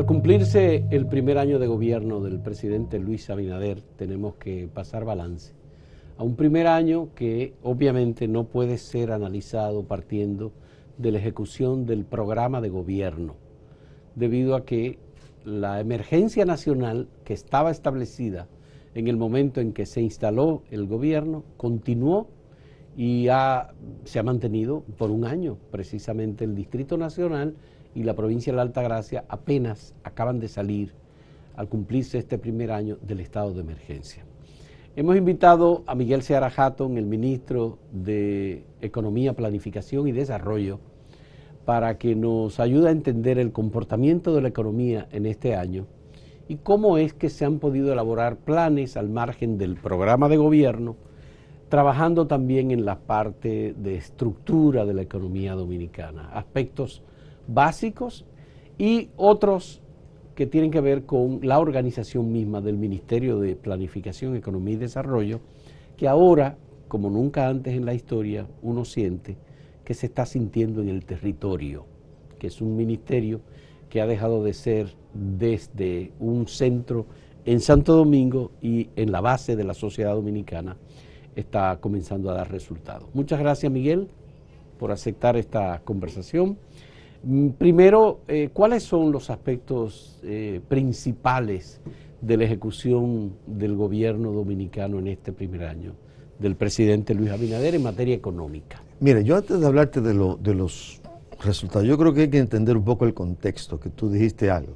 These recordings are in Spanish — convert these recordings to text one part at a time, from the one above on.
Al cumplirse el primer año de gobierno del presidente Luis Abinader, tenemos que pasar balance a un primer año que obviamente no puede ser analizado partiendo de la ejecución del programa de gobierno, debido a que la emergencia nacional que estaba establecida en el momento en que se instaló el gobierno continuó y se ha mantenido por un año. Precisamente el Distrito Nacional y la provincia de la Alta Gracia apenas acaban de salir al cumplirse este primer año del estado de emergencia. Hemos invitado a Miguel Seara Hatton, el ministro de Economía, Planificación y Desarrollo, para que nos ayude a entender el comportamiento de la economía en este año y cómo es que se han podido elaborar planes al margen del programa de gobierno, trabajando también en la parte de estructura de la economía dominicana, aspectos básicos y otros que tienen que ver con la organización misma del Ministerio de Planificación, Economía y Desarrollo, que ahora, como nunca antes en la historia, uno siente que se está sintiendo en el territorio, que es un ministerio que ha dejado de ser desde un centro en Santo Domingo y en la base de la sociedad dominicana, está comenzando a dar resultados. Muchas gracias, Miguel, por aceptar esta conversación. Mm, primero, eh, ¿cuáles son los aspectos eh, principales de la ejecución del gobierno dominicano en este primer año del presidente Luis Abinader en materia económica? Mire, yo antes de hablarte de los resultados, yo creo que hay que entender un poco el contexto, que tú dijiste algo,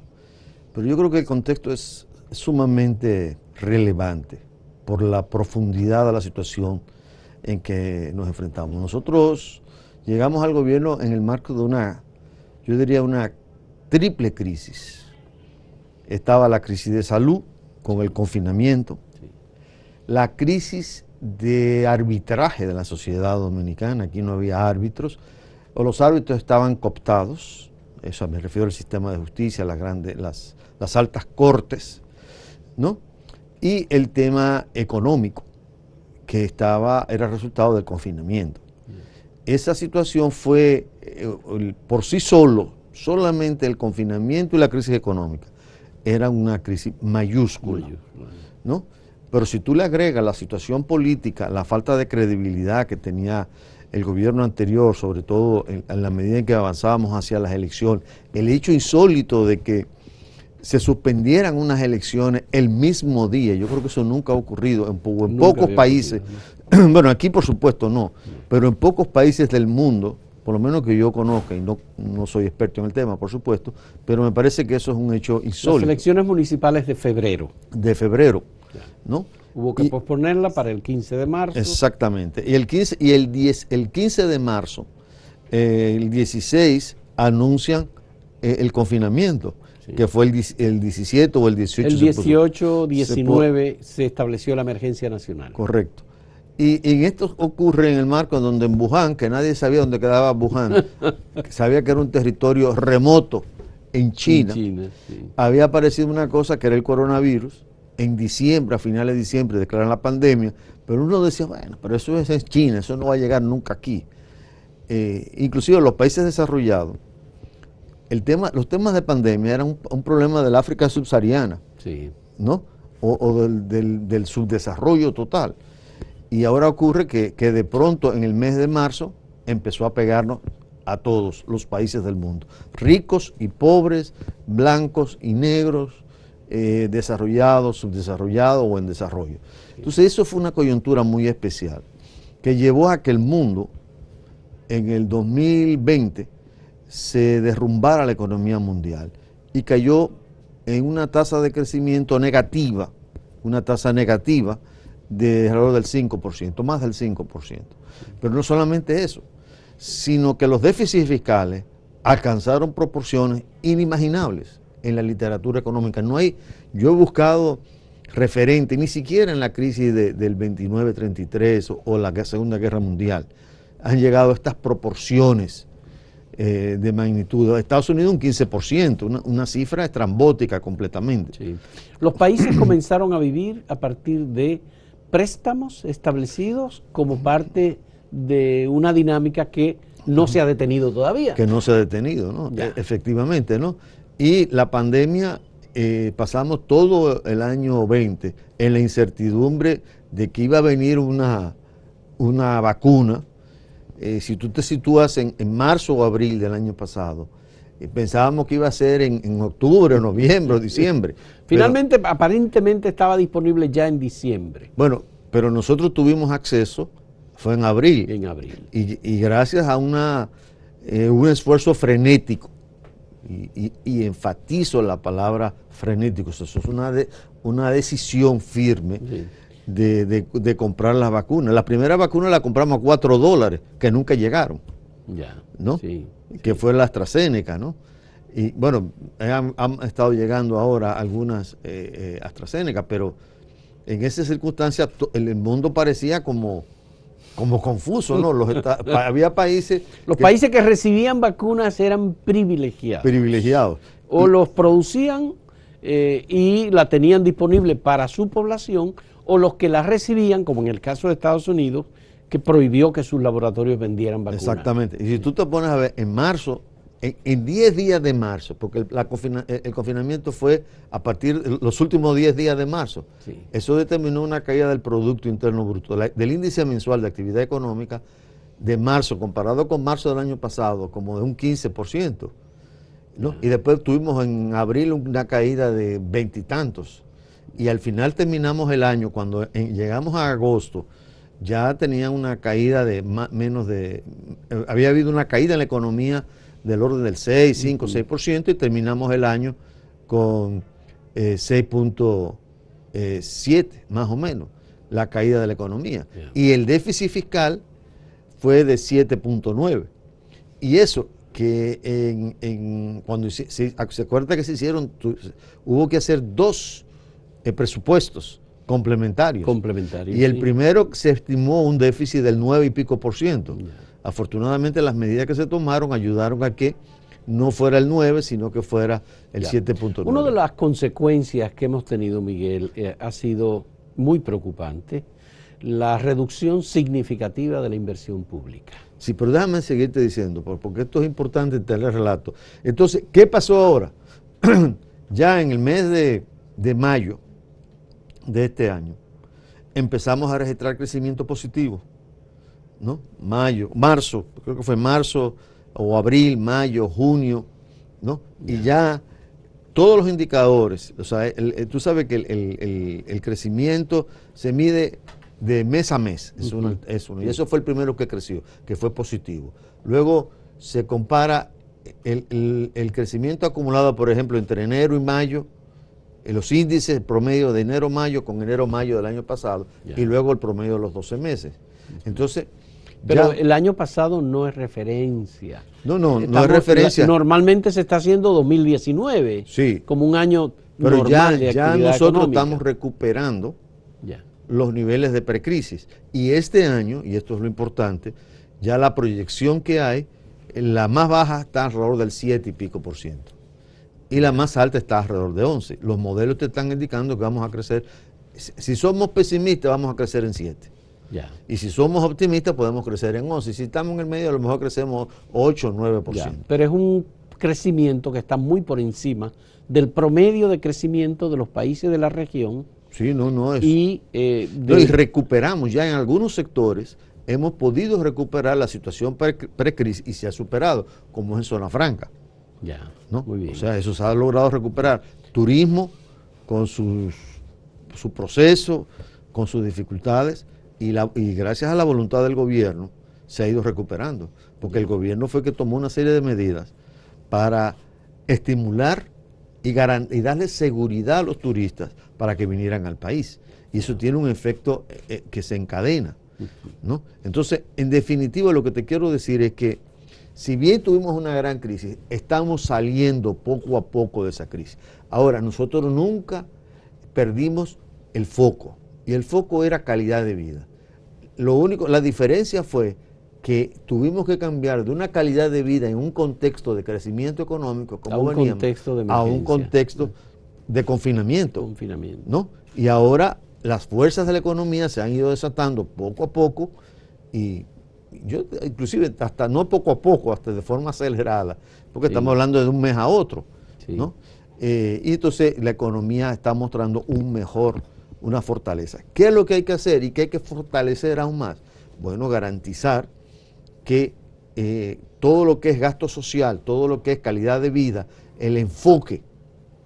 pero yo creo que el contexto es sumamente relevante por la profundidad de la situación en que nos enfrentamos. Nosotros llegamos al gobierno en el marco de una yo diría una triple crisis. Estaba la crisis de salud con el confinamiento, la crisis de arbitraje de la sociedad dominicana, aquí no había árbitros, o los árbitros estaban cooptados, eso me refiero al sistema de justicia, las, grandes, las, las altas cortes, ¿no? Y el tema económico, que estaba, era resultado del confinamiento esa situación fue eh, por sí solo, solamente el confinamiento y la crisis económica, era una crisis mayúscula, ¿no? Pero si tú le agregas la situación política, la falta de credibilidad que tenía el gobierno anterior, sobre todo en, la medida en que avanzábamos hacia las elecciones, el hecho insólito de que se suspendieran unas elecciones el mismo día. Yo creo que eso nunca ha ocurrido en, pocos países. bueno, aquí por supuesto no, pero en pocos países del mundo, por lo menos que yo conozca, y no, no soy experto en el tema, por supuesto, pero me parece que eso es un hecho insólito. Las elecciones municipales de febrero. De febrero, ¿no? Hubo que posponerla para el 15 de marzo. Exactamente. Y el 15, y el 10, el 15 de marzo, eh, el 16, anuncian eh, el confinamiento. que fue el, el, 17 o el 18. El 18, 19 se estableció la emergencia nacional. Correcto. Y, esto ocurre en el marco donde en Wuhan, que nadie sabía dónde quedaba Wuhan, sabía que era un territorio remoto en China, había aparecido una cosa que era el coronavirus. En diciembre, a finales de diciembre, declaran la pandemia, pero uno decía, bueno, pero eso es China, eso no va a llegar nunca aquí. Eh, inclusive los países desarrollados, los temas de pandemia eran un, problema del África subsahariana, ¿no? O, del subdesarrollo total. Y ahora ocurre que, de pronto en el mes de marzo empezó a pegarnos a todos los países del mundo, ricos y pobres, blancos y negros, eh, desarrollados, subdesarrollados o en desarrollo. Entonces eso fue una coyuntura muy especial que llevó a que el mundo en el 2020 se derrumbara la economía mundial y cayó en una tasa de crecimiento negativa, una tasa negativa de alrededor del 5%, más del 5%. Pero no solamente eso, sino que los déficits fiscales alcanzaron proporciones inimaginables en la literatura económica. No hay, yo he buscado referente, ni siquiera en la crisis del 29-33 o, la Segunda Guerra Mundial, han llegado estas proporciones eh, de magnitud. Estados Unidos un 15%, una, cifra estrambótica completamente. Los países comenzaron a vivir a partir de préstamos establecidos como parte de una dinámica que no se ha detenido todavía. Que no se ha detenido, ¿no? E-, efectivamente, ¿no? Y la pandemia, eh, pasamos todo el año 20 en la incertidumbre de que iba a venir una, una vacuna. Eh, si tú te sitúas en, en marzo o abril del año pasado, eh, pensábamos que iba a ser en, octubre, noviembre, diciembre. Finalmente, aparentemente estaba disponible ya en diciembre. Bueno, pero nosotros tuvimos acceso, fue en abril. En abril. Y, gracias a una, eh, un esfuerzo frenético, y, enfatizo la palabra frenético, eso es una, una decisión firme. De, comprar las vacunas. La primera vacuna la compramos a 4 dólares, que nunca llegaron. Ya. ¿No? Sí que fue la AstraZeneca, ¿no? Y bueno, han, estado llegando ahora algunas eh, eh pero en esa circunstancia el, mundo parecía como, como confuso, ¿no? Los había países... Los países que recibían vacunas eran privilegiados. Privilegiados. O los producían eh, y la tenían disponible para su población, o los que la recibían, como en el caso de Estados Unidos, que prohibió que sus laboratorios vendieran vacunas. Exactamente. Y si tú te pones a ver, en marzo, en 10 días de marzo, porque el, confinamiento fue a partir de los últimos 10 días de marzo, eso determinó una caída del Producto Interno Bruto, del índice mensual de actividad económica de marzo, comparado con marzo del año pasado, como de un 15%. Ah. Y después tuvimos en abril una caída de veintitantos. Y, al final terminamos el año, cuando llegamos a agosto, ya tenía una caída de menos de... Eh, había habido una caída en la economía del orden del 6, 5, 6% y terminamos el año con 6.7 eh, eh, más o menos, la caída de la economía. Y el déficit fiscal fue de 7.9. Y eso que en, cuando se, acuerda que se hicieron, hubo que hacer dos presupuestos complementarios. Complementarios. Y el primero se estimó un déficit del 9 y pico por ciento. Afortunadamente las medidas que se tomaron ayudaron a que no fuera el 9, sino que fuera el 7.9. Una de las consecuencias que hemos tenido, Miguel, eh, ha sido muy preocupante, la reducción significativa de la inversión pública. Sí, pero déjame seguirte diciendo, porque esto es importante en el relato. Entonces, ¿qué pasó ahora? ya en el mes de mayo, de este año, empezamos a registrar crecimiento positivo, ¿no? Mayo, marzo, creo que fue marzo o abril, mayo, junio, ¿no? Y ya todos los indicadores, o sea, tú sabes que el, crecimiento se mide de mes a mes, es uno, y eso fue el primero que creció, que fue positivo. Luego se compara el, crecimiento acumulado, por ejemplo, entre enero y mayo, los índices, promedio de enero-mayo con enero-mayo del año pasado y luego el promedio de los 12 meses. Entonces... Pero el año pasado no es referencia. No, no, no es referencia. Normalmente se está haciendo 2019. Sí. Como un año pero ya, ya nosotros estamos recuperando ya. los niveles de precrisis. Y este año, y esto es lo importante, ya la proyección que hay, la más baja está alrededor del 7 y pico por ciento y la más alta está alrededor de 11. Los modelos te están indicando que vamos a crecer, si somos pesimistas vamos a crecer en 7. Y si somos optimistas podemos crecer en 11. si estamos en el medio a lo mejor crecemos 8 o 9%. Pero es un crecimiento que está muy por encima del promedio de crecimiento de los países de la región. Sí, no, no es. Y, eh, recuperamos ya en algunos sectores, hemos podido recuperar la situación precrisis y se ha superado, como es en Zona Franca. ¿no? O sea, eso se ha logrado recuperar. Turismo, con sus, su proceso, con sus dificultades, y, gracias a la voluntad del gobierno se ha ido recuperando, porque el gobierno fue que tomó una serie de medidas para estimular y, darle seguridad a los turistas para que vinieran al país. Y eso tiene un efecto eh, eh, que se encadena. ¿no? Entonces, en definitiva, lo que te quiero decir es que si bien tuvimos una gran crisis, estamos saliendo poco a poco de esa crisis. Ahora, nosotros nunca perdimos el foco, y el foco era calidad de vida. Lo único, la diferencia fue que tuvimos que cambiar de una calidad de vida en un contexto de crecimiento económico, como a un contexto de a un contexto de confinamiento, confinamiento, Y ahora las fuerzas de la economía se han ido desatando poco a poco y yo inclusive hasta no poco a poco, hasta de forma acelerada, porque estamos hablando de un mes a otro, ¿no? Eh, y entonces la economía está mostrando un mejor, una fortaleza. ¿Qué es lo que hay que hacer y qué hay que fortalecer aún más? Bueno, garantizar que eh, todo lo que es gasto social, todo lo que es calidad de vida, el enfoque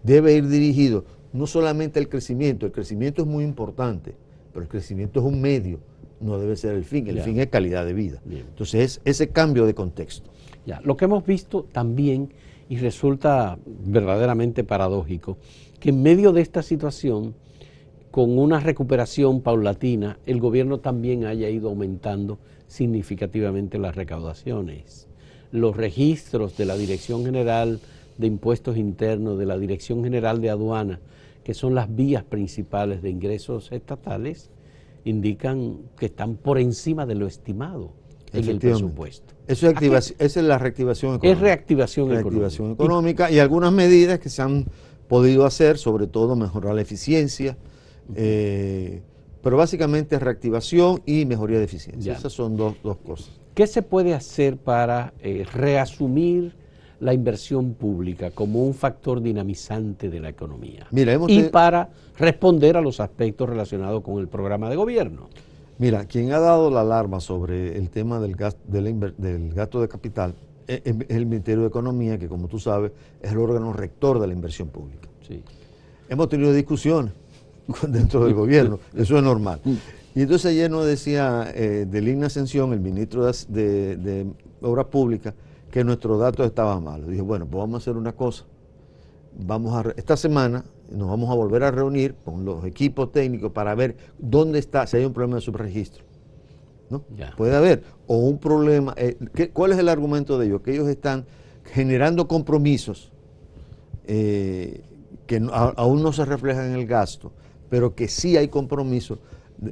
debe ir dirigido no solamente al crecimiento, el crecimiento es muy importante, pero el crecimiento es un medio, no debe ser el fin, el fin es calidad de vida. Entonces ese cambio de contexto. Ya. Lo que hemos visto también, y resulta verdaderamente paradójico, que en medio de esta situación, con una recuperación paulatina, el gobierno también haya ido aumentando significativamente las recaudaciones. Los registros de la Dirección General de Impuestos Internos, de la Dirección General de Aduana, que son las vías principales de ingresos estatales, indican que están por encima de lo estimado en el presupuesto. Eso es, es la reactivación económica. Es reactivación, económica. y algunas medidas que se han podido hacer, sobre todo mejorar la eficiencia, eh, pero básicamente reactivación y mejoría de eficiencia. Esas son dos, cosas. ¿Qué se puede hacer para eh, reasumir la inversión pública como un factor dinamizante de la economía y para responder a los aspectos relacionados con el programa de gobierno. Mira, quien ha dado la alarma sobre el tema del, gasto de, del de capital e-, em, es el Ministerio de Economía, que como tú sabes es el órgano rector de la inversión pública. Sí. Hemos tenido discusiones dentro del gobierno, eso es normal. Y entonces ayer nos decía eh, de Ascensión, el ministro de, de Obras Públicas, que nuestros datos estaban malos. Dije, bueno, pues vamos a hacer una cosa. Vamos a, esta semana nos vamos a volver a reunir con los equipos técnicos para ver dónde está, si hay un problema de subregistro. ¿no? Puede haber. O un problema. Eh, ¿Cuál es el argumento de ellos? Que ellos están generando compromisos eh, que aún no se reflejan en el gasto, pero que sí hay compromisos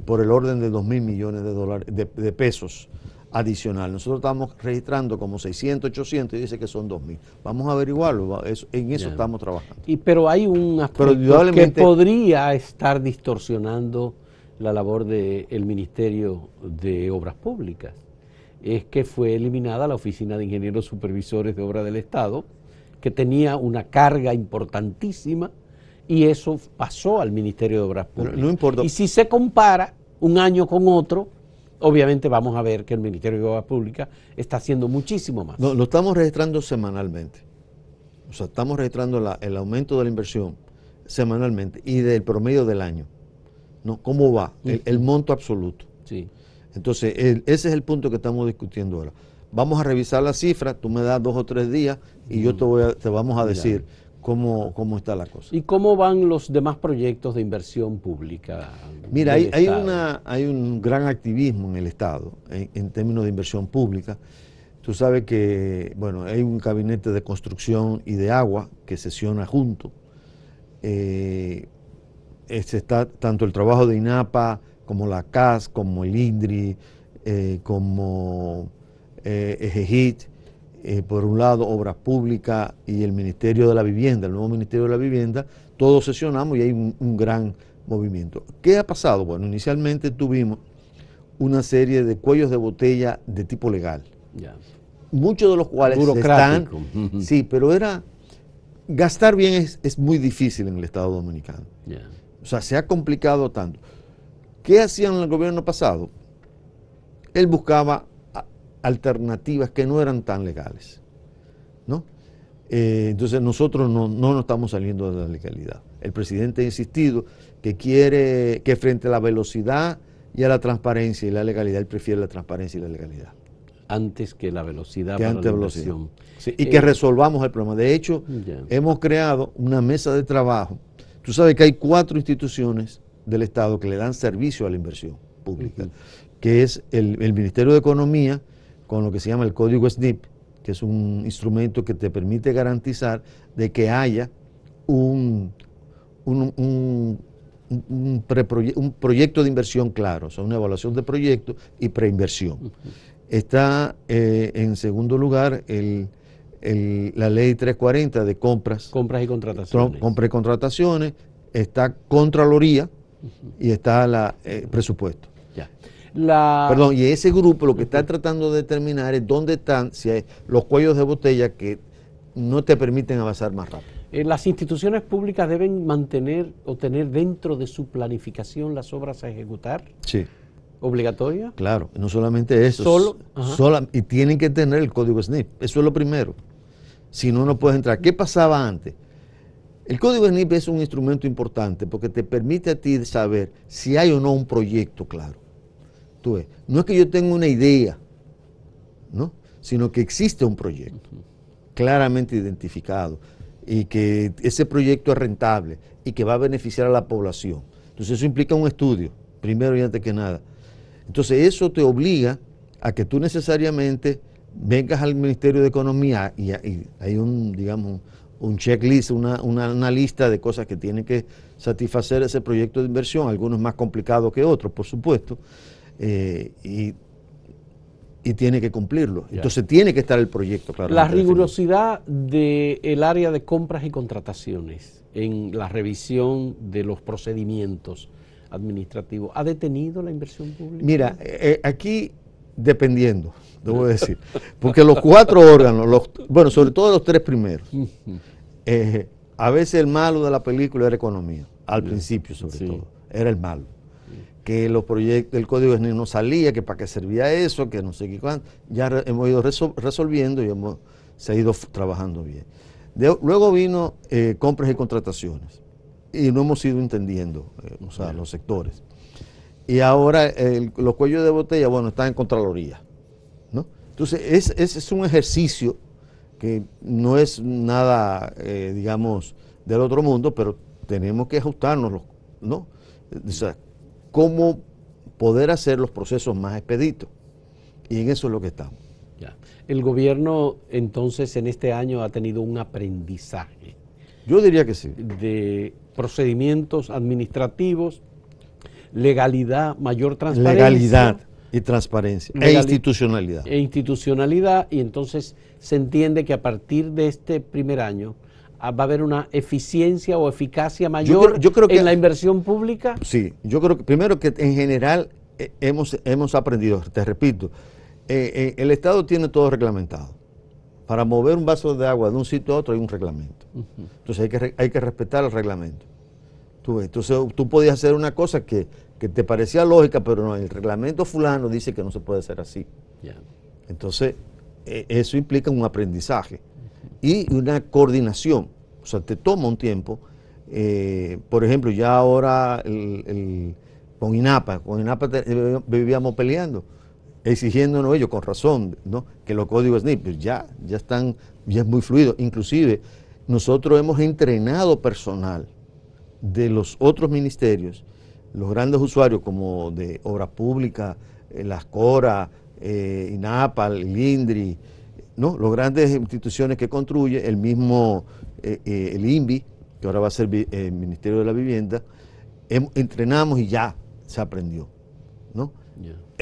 por el orden de 2 mil millones de, dólares, de, de pesos adicional. Nosotros estamos registrando como 600, 800 y dice que son 2.000. Vamos a averiguarlo, en eso estamos trabajando. Y, pero hay un aspecto que podría estar distorsionando la labor del Ministerio de Obras Públicas. Es que fue eliminada la Oficina de Ingenieros Supervisores de Obras del Estado, que tenía una carga importantísima, y eso pasó al Ministerio de Obras Públicas. Y si se compara un año con otro, obviamente vamos a ver que el Ministerio de Obras Pública está haciendo muchísimo más. No, lo estamos registrando semanalmente. O sea, estamos registrando el aumento de la inversión semanalmente y del promedio del año. ¿no? ¿Cómo va? El, monto absoluto. Sí. Entonces, ese es el punto que estamos discutiendo ahora. Vamos a revisar la cifra, tú me das dos o tres días y yo mm. te, voy a, vamos a decir cómo, está la cosa. ¿Y cómo van los demás proyectos de inversión pública? Mira, hay, una, hay un gran activismo en el Estado en, términos de inversión pública. Tú sabes que, bueno, hay un gabinete de construcción y de agua que sesiona junto. Eh, este está tanto el trabajo de INAPA como la CAS, como el INDRI, eh, como eh, eh, por un lado, Obras Públicas y el Ministerio de la Vivienda, el nuevo Ministerio de la Vivienda, todos sesionamos y hay un, gran movimiento. ¿Qué ha pasado? Bueno, inicialmente tuvimos una serie de cuellos de botella de tipo legal. Muchos de los cuales están. sí, pero era. Gastar bien es, es, muy difícil en el Estado Dominicano. O sea, se ha complicado tanto. ¿Qué hacían el gobierno pasado? Él buscaba alternativas que no eran tan legales. Eh, entonces nosotros no, no, nos estamos saliendo de la legalidad. El presidente ha insistido que quiere que frente a la velocidad y a la transparencia y la legalidad, él prefiere la transparencia y la legalidad. Antes que la velocidad. Que la velocidad. y eh, que resolvamos el problema. De hecho, hemos creado una mesa de trabajo. Tú sabes que hay cuatro instituciones del Estado que le dan servicio a la inversión pública, que es el Ministerio de Economía, con lo que se llama el código SNIP, que es un instrumento que te permite garantizar de que haya un, un, un, un, proyecto de inversión claro, o sea, una evaluación de proyecto y preinversión. Está eh, en segundo lugar la ley 340 de compras. Compras y contrataciones. Compras y contrataciones, está Contraloría y está la, eh, presupuesto. Perdón, y ese grupo lo que está tratando de determinar es dónde están si los cuellos de botella que no te permiten avanzar más rápido. Eh, las instituciones públicas deben mantener o tener dentro de su planificación las obras a ejecutar. Sí. ¿Obligatoria? Claro, no solamente eso. Solo, y tienen que tener el código SNIP. Eso es lo primero. Si no, no puedes entrar. ¿Qué pasaba antes? El código SNIP es un instrumento importante porque te permite a ti saber si hay o no un proyecto claro no es que yo tenga una idea, ¿no? sino que existe un proyecto claramente identificado y que ese proyecto es rentable y que va a beneficiar a la población. Entonces eso implica un estudio, primero y antes que nada. Entonces eso te obliga a que tú necesariamente vengas al Ministerio de Economía y, hay un, digamos, un checklist, una, una, lista de cosas que tienen que satisfacer ese proyecto de inversión, algunos más complicados que otros, por supuesto, eh, y, y, tiene que cumplirlo. Entonces tiene que estar el proyecto, claro. La rigurosidad del el área de compras y contrataciones en la revisión de los procedimientos administrativos, ¿ha detenido la inversión pública? Mira, eh, eh, aquí dependiendo, debo decir, porque los cuatro órganos, los, bueno, sobre todo los tres primeros, a veces el malo de la película era economía, al principio sobre todo, era el malo que los el código no salía, que para qué servía eso, que no sé qué cuánto. Ya hemos ido resolviendo y hemos, se ha ido trabajando bien. luego vino eh, compras y contrataciones y no hemos ido entendiendo eh, los sectores. Y ahora los cuellos de botella, bueno, están en Contraloría. ¿no? Entonces, ese es, es, un ejercicio que no es nada, eh, digamos, del otro mundo, pero tenemos que ajustarnos, ¿no? cómo poder hacer los procesos más expeditos. Y en eso es lo que estamos. Ya. El gobierno entonces en este año ha tenido un aprendizaje. Yo diría que sí. De procedimientos administrativos, legalidad, mayor transparencia. Legalidad y transparencia e institucionalidad. E institucionalidad y entonces se entiende que a partir de este primer año Ah, va a haber una eficiencia o eficacia mayor en la inversión pública? Sí, yo creo que primero que en general eh, hemos, hemos aprendido, te repito, eh, eh, el Estado tiene todo reglamentado. Para mover un vaso de agua de un sitio a otro hay un reglamento. Entonces hay que, hay que respetar el reglamento. Tú, entonces tú podías hacer una cosa que, te parecía lógica, pero no, el reglamento fulano dice que no se puede hacer así. Entonces eso implica un aprendizaje y una coordinación. O sea, te toma un tiempo. Eh, por ejemplo, ya ahora con INAPA, con INAPA eh, vivíamos peleando, exigiéndonos ellos con razón, ¿no? que los códigos SNIP pues, ya, ya están, ya es muy fluido. Inclusive, nosotros hemos entrenado personal de los otros ministerios, los grandes usuarios como de obra pública eh, las CORA, INAPA, el INDRI, ¿no? grandes instituciones que construye, el mismo, eh, eh, el INVI, que ahora va a ser eh, el Ministerio de la Vivienda, entrenamos y ya se aprendió, ¿no?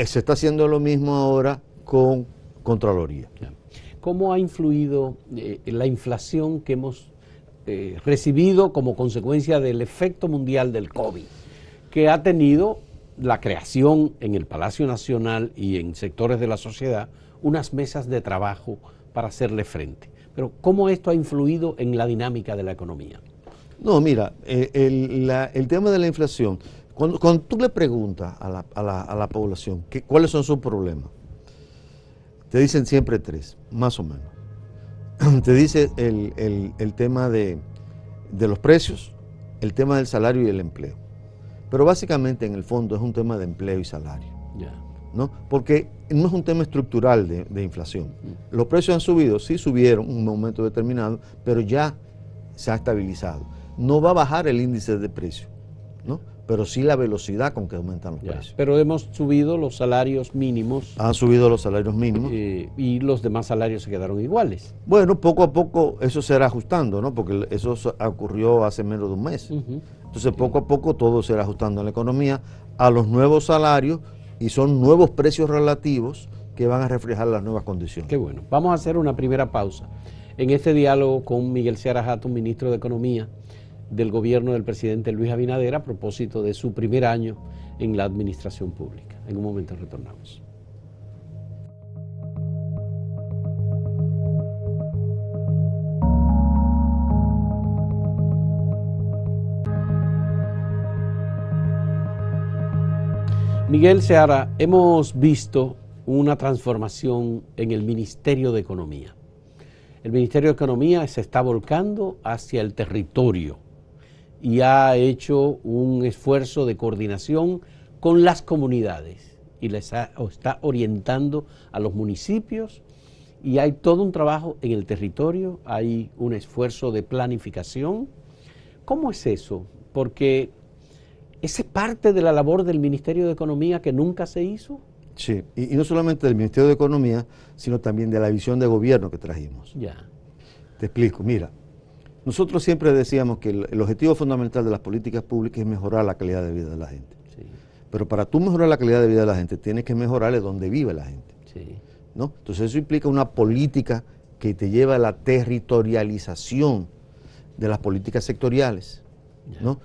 Se está haciendo lo mismo ahora con Contraloría. ¿Cómo ha influido la inflación que hemos recibido como consecuencia del efecto mundial del COVID, que ha tenido la creación en el Palacio Nacional y en sectores de la sociedad unas mesas de trabajo para hacerle frente. Pero ¿cómo esto ha influido en la dinámica de la economía? No, mira, eh, el, tema de la inflación, cuando, tú le preguntas a la, población cuáles son sus problemas, te dicen siempre tres, más o menos. Te dice el, tema de, los precios, el tema del salario y el empleo. Pero básicamente en el fondo es un tema de empleo y salario. Ya. Porque no es un tema estructural de, inflación. Los precios han subido, sí subieron en un momento determinado, pero ya se ha estabilizado. No va a bajar el índice de precios, ¿no? pero sí la velocidad con que aumentan los precios. Pero hemos subido los salarios mínimos. Han subido los salarios mínimos. Eh, y los demás salarios se quedaron iguales. Bueno, poco a poco eso se irá ajustando, ¿no? Porque eso ocurrió hace menos de un mes. Entonces, poco a poco todo se irá ajustando en la economía a los nuevos salarios y son nuevos precios relativos que van a reflejar las nuevas condiciones. Qué bueno. Vamos a hacer una primera pausa. En este diálogo con Miguel Sierra Jato, ministro de Economía del gobierno del presidente Luis Abinader, a propósito de su primer año en la administración pública. En un momento retornamos. Miguel Seara, hemos visto una transformación en el Ministerio de Economía. El Ministerio de Economía se está volcando hacia el territorio y ha hecho un esfuerzo de coordinación con las comunidades y les está orientando a los municipios y hay todo un trabajo en el territorio, hay un esfuerzo de planificación. ¿Cómo es eso? Porque ¿Esa es parte de la labor del Ministerio de Economía que nunca se hizo? Sí, y, no solamente del Ministerio de Economía, sino también de la visión de gobierno que trajimos. Ya. Te explico, mira, nosotros siempre decíamos que el, objetivo fundamental de las políticas públicas es mejorar la calidad de vida de la gente. Sí. Pero para tú mejorar la calidad de vida de la gente, tienes que mejorarle donde vive la gente. Sí. ¿no? Entonces eso implica una política que te lleva a la territorialización de las políticas sectoriales.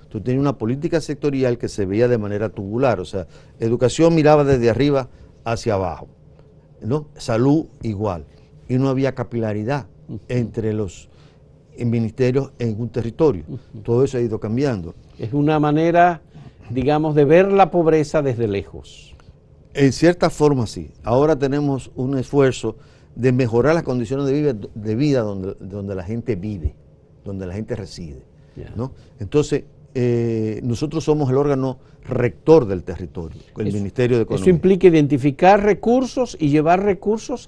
Tú tenías una política sectorial que se veía de manera tubular, o sea, educación miraba desde arriba hacia abajo, ¿no? Salud igual. Y no había capilaridad entre los eh, ministerios en un territorio. Todo eso ha ido cambiando. Es una manera, digamos, de ver la pobreza desde lejos. En cierta forma sí. Ahora tenemos un esfuerzo de mejorar las condiciones de vida, donde la gente vive, donde la gente reside. ¿no? Entonces, eh, nosotros somos el órgano rector del territorio, el Ministerio de Economía. ¿Eso implica identificar recursos y llevar recursos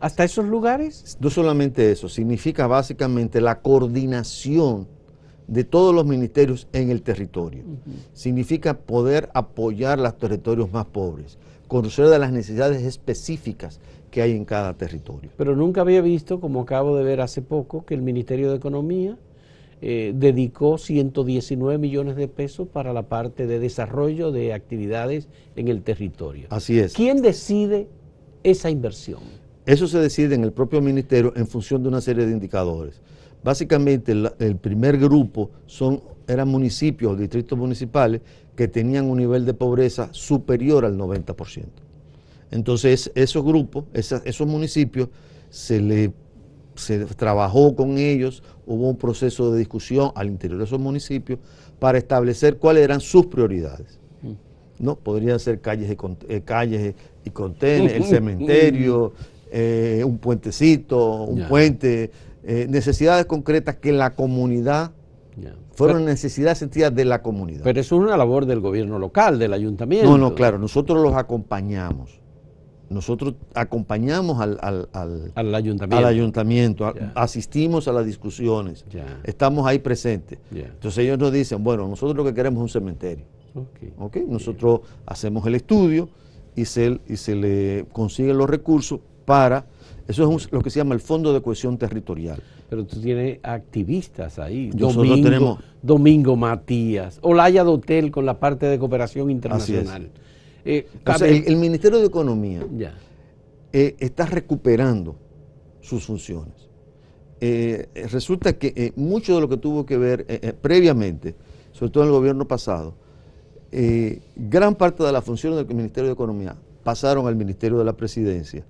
hasta esos lugares? No solamente eso, significa básicamente la coordinación de todos los ministerios en el territorio. Significa poder apoyar los territorios más pobres, conocer de las necesidades específicas que hay en cada territorio. Pero nunca había visto, como acabo de ver hace poco, que el Ministerio de Economía eh, dedicó 119 millones de pesos para la parte de desarrollo de actividades en el territorio. Así es. ¿Quién decide esa inversión? Eso se decide en el propio ministerio en función de una serie de indicadores. Básicamente el, primer grupo son, eran municipios, distritos municipales que tenían un nivel de pobreza superior al 90%. Entonces esos grupos, esos municipios se le se trabajó con ellos, hubo un proceso de discusión al interior de esos municipios para establecer cuáles eran sus prioridades. Mm. ¿no? Podrían ser calles, y, eh, calles y contenes, el cementerio, eh, un puentecito, un puente, eh, necesidades concretas que la comunidad fueron necesidades sentidas de la comunidad. Pero eso es una labor del gobierno local, del ayuntamiento. No, no, claro, nosotros los acompañamos. Nosotros acompañamos al, al, al, ayuntamiento, asistimos a las discusiones, estamos ahí presentes. Entonces ellos nos dicen, bueno, nosotros lo que queremos es un cementerio. Okay. Nosotros hacemos el estudio y se, y se le consiguen los recursos para, eso es lo que se llama el Fondo de Cohesión Territorial. Pero tú tienes activistas ahí, Domingo, tenemos... Domingo Matías, Olaya Dotel con la parte de cooperación internacional. Así eh, el, Ministerio de Economía eh, está recuperando sus funciones. Eh, resulta que mucho de lo que tuvo que ver previamente, sobre todo en el gobierno pasado, gran parte de las funciones del Ministerio de Economía pasaron al Ministerio de la Presidencia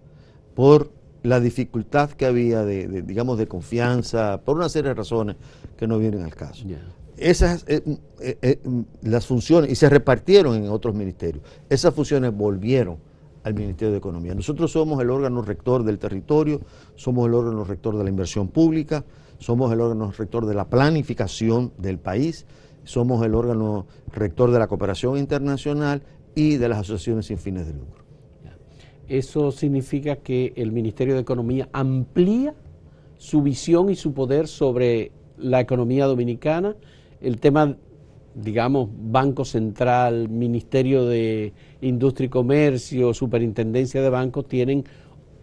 por la dificultad que había de, digamos, de confianza, por una serie de razones que no vienen al caso esas, eh, mm, eh, eh, mm, las funciones, y se repartieron en otros ministerios, esas funciones volvieron al Ministerio de Economía. Nosotros somos el órgano rector del territorio, somos el órgano rector de la inversión pública, somos el órgano rector de la planificación del país, somos el órgano rector de la cooperación internacional y de las asociaciones sin fines de lucro. Eso significa que el Ministerio de Economía amplía su visión y su poder sobre la economía dominicana el tema, digamos, Banco Central, Ministerio de Industria y Comercio, Superintendencia de Bancos, tienen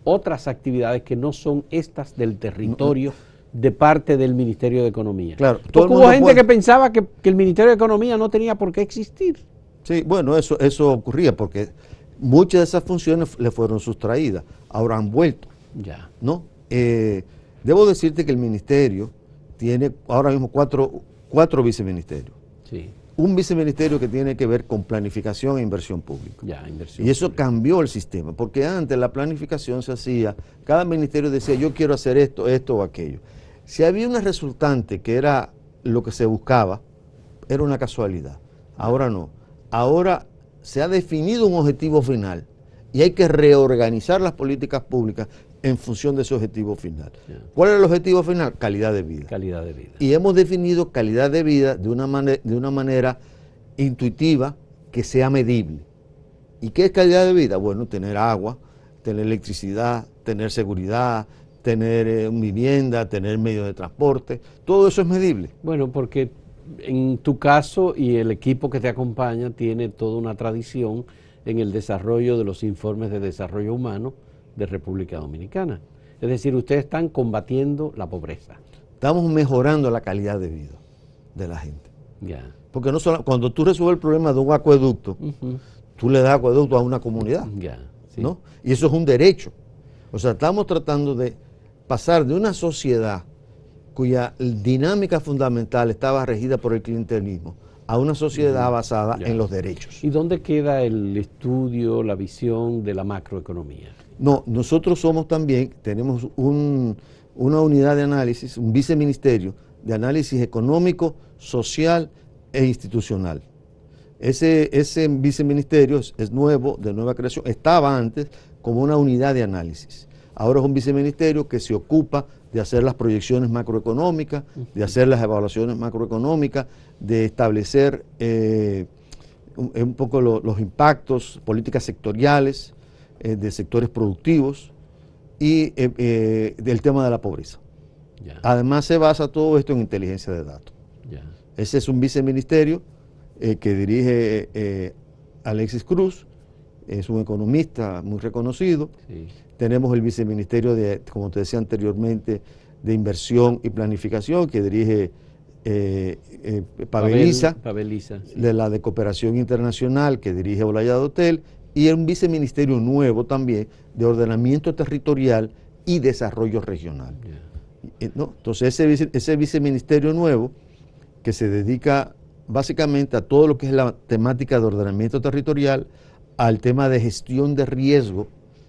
otras actividades que no son estas del territorio. de parte del Ministerio de Economía. Claro, hubo gente que pensaba que, el Ministerio de Economía no tenía por qué existir. Sí, bueno, eso, eso ocurría porque muchas de esas funciones le fueron sustraídas, ahora han vuelto. Ya. ¿no? Eh, debo decirte que el Ministerio tiene ahora mismo cuatro cuatro viceministerios. Sí. Un viceministerio que tiene que ver con planificación e inversión pública. y eso cambió el sistema, porque antes la planificación se hacía, cada ministerio decía yo quiero hacer esto, esto o aquello. Si había una resultante que era lo que se buscaba, era una casualidad. Ahora no. Ahora se ha definido un objetivo final y hay que reorganizar las políticas públicas en función de ese objetivo final. ¿Cuál es el objetivo final? Calidad de vida. Calidad de vida. Y hemos definido calidad de vida de una, de una manera intuitiva que sea medible. ¿Y qué es calidad de vida? Bueno, tener agua, tener electricidad, tener seguridad, tener eh, vivienda, tener medios de transporte. Todo eso es medible. Bueno, porque en tu caso y el equipo que te acompaña tiene toda una tradición en el desarrollo de los informes de desarrollo humano de República Dominicana. Es decir, ustedes están combatiendo la pobreza. Estamos mejorando la calidad de vida de la gente. Ya. Porque no solo, cuando tú resuelves el problema de un acueducto, tú le das acueducto a una comunidad. Y eso es un derecho. O sea, estamos tratando de pasar de una sociedad cuya dinámica fundamental estaba regida por el clientelismo a una sociedad basada en los derechos. ¿Y dónde queda el estudio, la visión de la macroeconomía? No, nosotros somos también, tenemos una unidad de análisis, un viceministerio de análisis económico, social e institucional. Ese, ese viceministerio es, nuevo, de nueva creación, estaba antes como una unidad de análisis. Ahora es un viceministerio que se ocupa de hacer las proyecciones macroeconómicas, de hacer las evaluaciones macroeconómicas, de establecer eh, un, poco los impactos, políticas sectoriales, eh, de sectores productivos y eh, eh, del tema de la pobreza. Además se basa todo esto en inteligencia de datos. Ese es un viceministerio que dirige Alexis Cruz, es un economista muy reconocido. Tenemos el viceministerio de, como te decía anteriormente, de inversión y planificación que dirige eh, de la de cooperación internacional que dirige Olaya Hotel y un viceministerio nuevo también de ordenamiento territorial y desarrollo regional. Entonces ese, viceministerio nuevo que se dedica básicamente a todo lo que es la temática de ordenamiento territorial, al tema de gestión de riesgo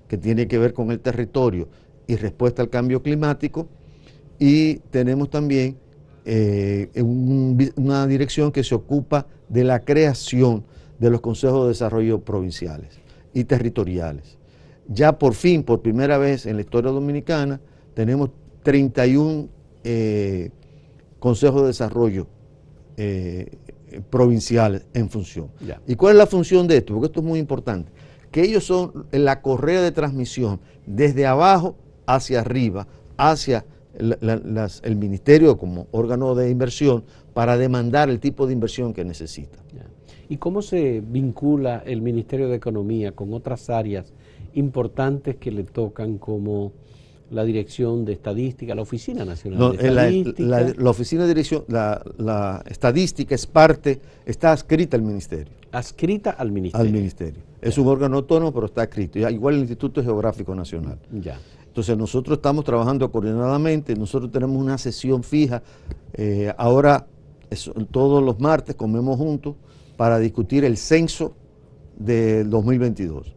que tiene que ver con el territorio y respuesta al cambio climático, y tenemos también eh, una dirección que se ocupa de la creación de los consejos de desarrollo provinciales y territoriales. Ya por fin, por primera vez en la historia dominicana, tenemos 31 eh, consejos de desarrollo eh, provinciales en función. ¿Y cuál es la función de esto? Porque esto es muy importante. Que ellos son la correa de transmisión desde abajo hacia arriba, hacia el ministerio como órgano de inversión para demandar el tipo de inversión que necesita. ¿Y cómo se vincula el Ministerio de Economía con otras áreas importantes que le tocan como la Dirección de Estadística, la Oficina Nacional de eh, Estadística? La, Oficina de Dirección, la, Estadística es parte, está adscrita al Ministerio. Adscrita al Ministerio. Al Ministerio. Es un órgano autónomo, pero está adscrito. Igual el Instituto Geográfico Nacional. Ya. Entonces nosotros estamos trabajando coordinadamente, nosotros tenemos una sesión fija, eh, ahora todos los martes comemos juntos, para discutir el censo del 2022.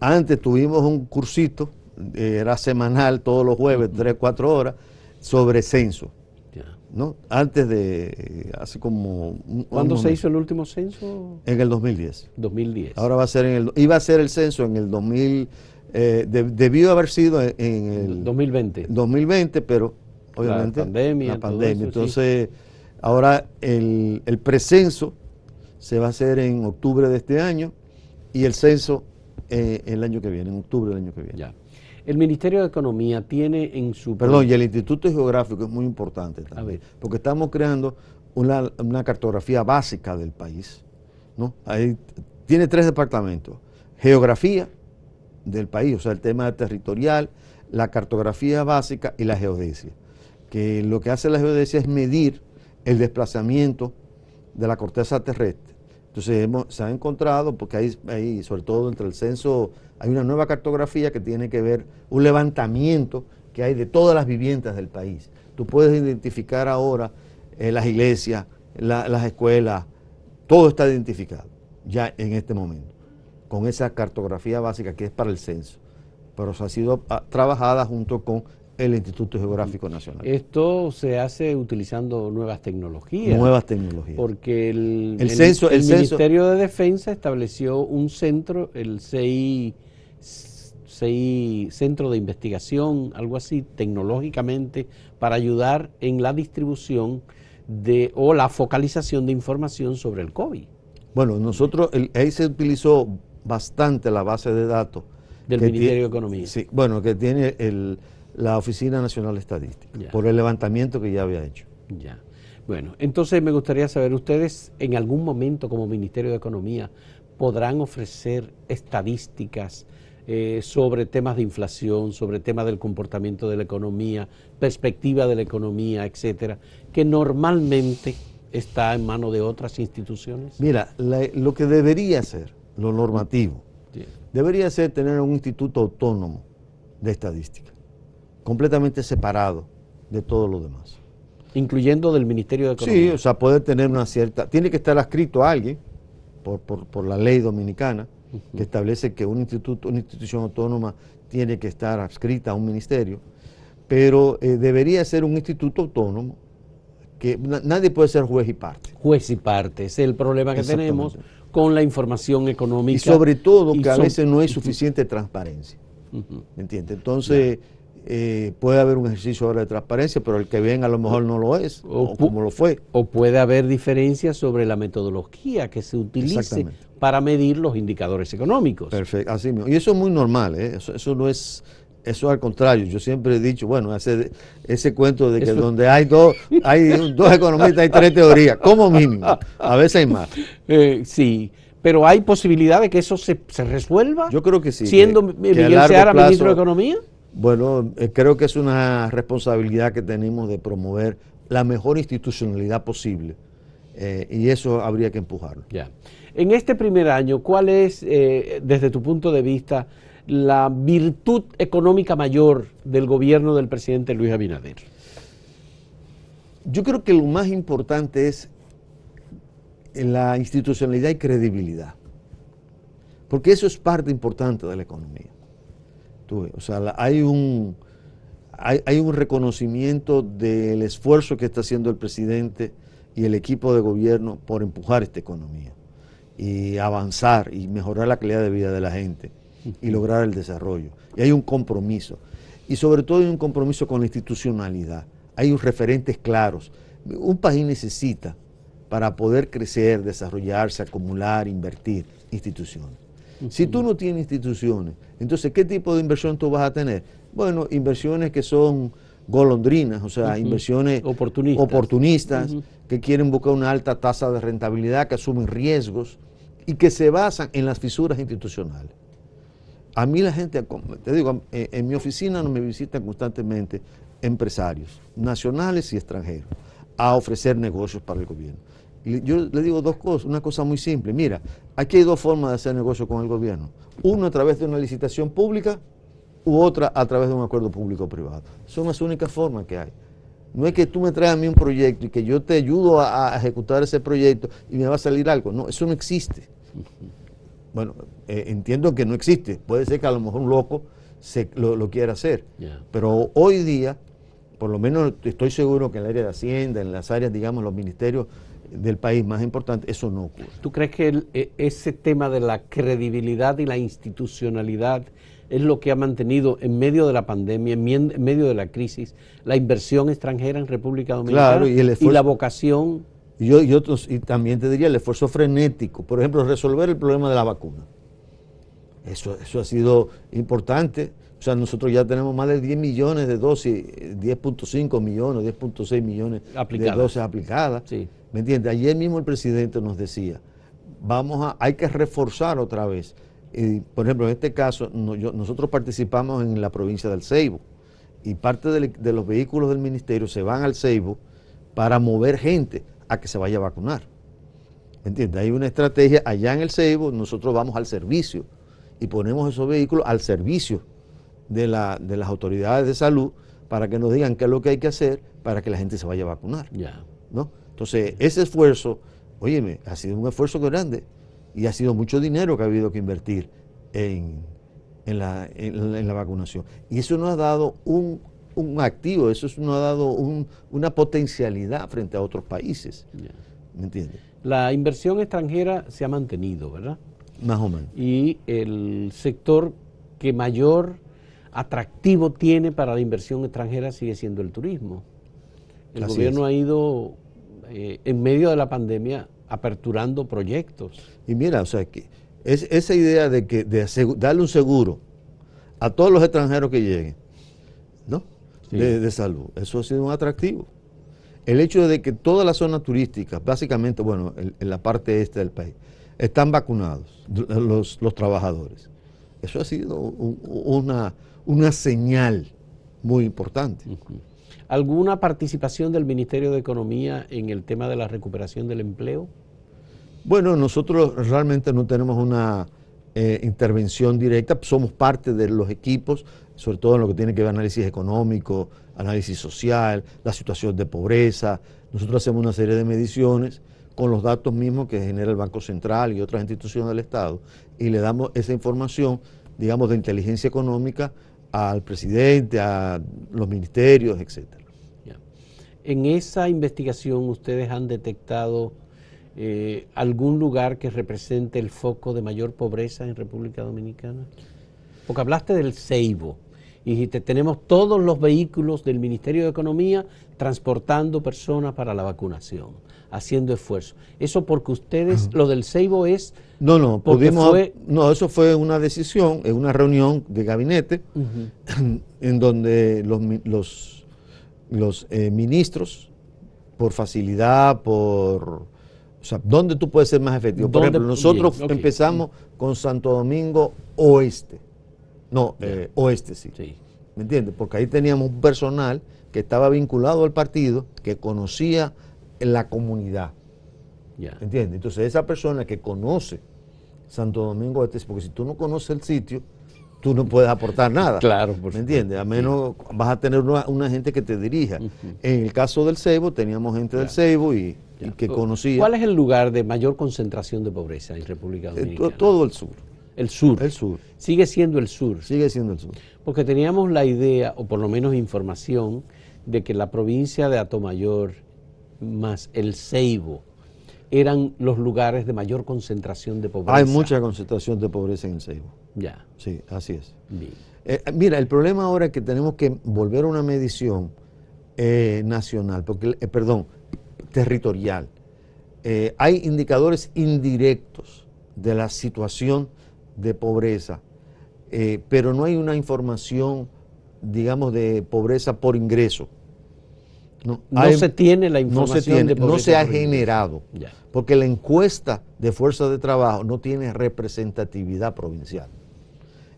Antes tuvimos un cursito, eh, era semanal todos los jueves, tres, cuatro horas, sobre censo. ¿no? Antes de, hace como... ¿Cuándo se hizo el último censo? En el 2010. 2010. Ahora va a ser en el, iba a ser el censo en el 2000, eh, debió haber sido en, el... 2020. 2020, pero obviamente... La pandemia. La pandemia. Entonces, ahora el, el presenso se va a hacer en octubre de este año y el censo eh, el año que viene, en octubre del año que viene. El Ministerio de Economía tiene en su... Perdón, y el Instituto Geográfico es muy importante también, porque estamos creando una, cartografía básica del país. ¿no? tiene tres departamentos, geografía del país, o sea, el tema territorial, la cartografía básica y la geodesia, que lo que hace la geodesia es medir el desplazamiento de la corteza terrestre entonces hemos, se ha encontrado, porque hay, hay, sobre todo entre el censo, hay una nueva cartografía que tiene que ver un levantamiento que hay de todas las viviendas del país. Tú puedes identificar ahora eh, las iglesias, las escuelas, todo está identificado ya en este momento, con esa cartografía básica que es para el censo, pero se ha sido ah, trabajada junto con el Instituto Geográfico Nacional. Esto se hace utilizando nuevas tecnologías. Nuevas tecnologías. Porque el, Ministerio de Defensa estableció un centro, el CI, CI, Centro de Investigación, algo así, tecnológicamente, para ayudar en la distribución de o la focalización de información sobre el COVID. Bueno, nosotros, ahí se utilizó bastante la base de datos. Del Ministerio de Economía. Sí, bueno, que tiene el la Oficina Nacional de Estadística, por el levantamiento que ya había hecho. Ya. Bueno, entonces me gustaría saber, ¿ustedes en algún momento como Ministerio de Economía podrán ofrecer estadísticas eh, sobre temas de inflación, sobre temas del comportamiento de la economía, perspectiva de la economía, etcétera, que normalmente está en mano de otras instituciones? Mira, lo que debería ser, lo normativo, debería ser tener un instituto autónomo de estadística completamente separado de todo lo demás. Incluyendo del Ministerio de Economía. Sí, o sea, puede tener una cierta... Tiene que estar adscrito a alguien por, la ley dominicana que establece que un instituto, una institución autónoma tiene que estar adscrita a un ministerio, pero eh, debería ser un instituto autónomo que nadie puede ser juez y parte. Juez y parte, es el problema que tenemos con la información económica. Y sobre todo que a veces no hay suficiente transparencia. ¿Me ¿Entiendes? Entonces... Eh, puede haber un ejercicio ahora de transparencia, pero el que venga a lo mejor no lo es, o, como lo fue. O puede haber diferencias sobre la metodología que se utilice para medir los indicadores económicos. Perfecto, así mismo. Y eso es muy normal, ¿eh? eso, no es eso al contrario, yo siempre he dicho, bueno, ese, ese cuento de que donde hay dos, hay dos economistas hay tres teorías, como mínimo, a veces hay más. Eh, sí, pero ¿hay posibilidad de que eso se, resuelva? Yo creo que sí. Siendo Miguel ministro de Economía. Bueno, eh, creo que es una responsabilidad que tenemos de promover la mejor institucionalidad posible eh, y eso habría que empujarlo. Ya. En este primer año, ¿cuál es, eh, desde tu punto de vista, la virtud económica mayor del gobierno del presidente Luis Abinader? Yo creo que lo más importante es la institucionalidad y credibilidad, porque eso es parte importante de la economía o sea, hay un, hay un reconocimiento del esfuerzo que está haciendo el presidente y el equipo de gobierno por empujar esta economía y avanzar y mejorar la calidad de vida de la gente y lograr el desarrollo. Y hay un compromiso. Y sobre todo hay un compromiso con la institucionalidad. Hay unos referentes claros. Un país necesita para poder crecer, desarrollarse, acumular, invertir instituciones. Si tú no tienes instituciones, entonces, ¿qué tipo de inversión tú vas a tener? Bueno, inversiones que son golondrinas, o sea, inversiones oportunistas, que quieren buscar una alta tasa de rentabilidad, que asumen riesgos y que se basan en las fisuras institucionales. A mí la gente, te digo, eh, en mi oficina me visitan constantemente empresarios nacionales y extranjeros a ofrecer negocios para el gobierno. Yo le digo dos cosas, una cosa muy simple, mira, Aquí hay dos formas de hacer negocio con el gobierno. Una a través de una licitación pública u otra a través de un acuerdo público-privado. Son las únicas formas que hay. No es que tú me traigas a mí un proyecto y que yo te ayudo a, ejecutar ese proyecto y me va a salir algo. No, eso no existe. Bueno, eh, entiendo que no existe. Puede ser que a lo mejor un loco lo, quiera hacer. Pero hoy día, por lo menos estoy seguro que en el área de Hacienda, en las áreas, digamos, los ministerios del país más importante, eso no ocurre. ¿Tú crees que e, ese tema de la credibilidad y la institucionalidad es lo que ha mantenido en medio de la pandemia, en medio de la crisis, la inversión extranjera en República Dominicana claro, y, el esfuerzo, la vocación? Y yo, también te diría el esfuerzo frenético, por ejemplo, resolver el problema de la vacuna. Eso, eso ha sido importante. O sea, nosotros ya tenemos más de 10 millones de dosis, 10.5 millones, 10.6 millones de dosis aplicadas. Sí. ¿Me entiendes? Ayer mismo el presidente nos decía, vamos a, hay que reforzar otra vez. por ejemplo, en este caso, nosotros participamos en la provincia del Ceibo y parte de, los vehículos del ministerio se van al Ceibo para mover gente a que se vaya a vacunar. ¿Me ¿Entiendes? Hay una estrategia allá en el Ceibo, nosotros vamos al servicio y ponemos esos vehículos al servicio de, las autoridades de salud para que nos digan qué es lo que hay que hacer para que la gente se vaya a vacunar. Ya. ¿no? Entonces, ese esfuerzo, óyeme, ha sido un esfuerzo grande y ha sido mucho dinero que ha habido que invertir en, la, vacunación. Y eso nos ha dado un, activo, eso nos ha dado una potencialidad frente a otros países. ¿Me entiendes? La inversión extranjera se ha mantenido, ¿verdad? Más o menos. Y el sector que mayor atractivo tiene para la inversión extranjera sigue siendo el turismo. El gobierno ha ido eh, en medio de la pandemia aperturando proyectos. Y mira, o sea, que es, esa idea de, que, darle un seguro a todos los extranjeros que lleguen, ¿no? De, salud, eso ha sido un atractivo. El hecho de que todas las zonas turísticas, básicamente, bueno, en, la parte este del país, están vacunados los, trabajadores. Eso ha sido una, una señal muy importante. ¿Alguna participación del Ministerio de Economía en el tema de la recuperación del empleo? Bueno, nosotros realmente no tenemos una eh, intervención directa, somos parte de los equipos, sobre todo en lo que tiene que ver análisis económico, análisis social, la situación de pobreza. Nosotros hacemos una serie de mediciones con los datos mismos que genera el Banco Central y otras instituciones del Estado y le damos esa información, digamos, de inteligencia económica al presidente, a los ministerios, etcétera. ¿En esa investigación ustedes han detectado eh, algún lugar que represente el foco de mayor pobreza en República Dominicana? Porque hablaste del Ceibo y dijiste, tenemos todos los vehículos del Ministerio de Economía transportando personas para la vacunación, haciendo esfuerzo. Eso porque ustedes, lo del Ceibo es... No, no, pudimos, fue... no, eso fue una decisión, en una reunión de gabinete, en donde los los eh, ministros, por facilidad, por... O sea, ¿dónde tú puedes ser más efectivo? Por ejemplo, nosotros empezamos con Santo Domingo Oeste. No, eh, Oeste sí. ¿Me entiendes? Porque ahí teníamos un personal que estaba vinculado al partido, que conocía la comunidad. ¿Me entiendes? Entonces, esa persona que conoce Santo Domingo Oeste, porque si tú no conoces el sitio, tú no puedes aportar nada. Claro, por ¿Me entiendes? A menos vas a tener una, gente que te dirija. En el caso del Ceibo, teníamos gente del Ceibo y, que conocía. ¿Cuál es el lugar de mayor concentración de pobreza en República Dominicana? todo el sur. El sur. El sur. Sigue siendo el sur. Sigue siendo el sur. Porque teníamos la idea, o por lo menos información, de que la provincia de Atomayor más el Ceibo eran los lugares de mayor concentración de pobreza. Hay mucha concentración de pobreza en el Seibo. Ya. Sí, así es. Eh, eh, mira, el problema ahora es que tenemos que volver a una medición eh, nacional, porque, perdón, territorial. hay indicadores indirectos de la situación de pobreza, pero no hay una información, digamos, de pobreza por ingreso. No, se tiene la información. No se, ha generado. Porque la encuesta de fuerza de trabajo no tiene representatividad provincial.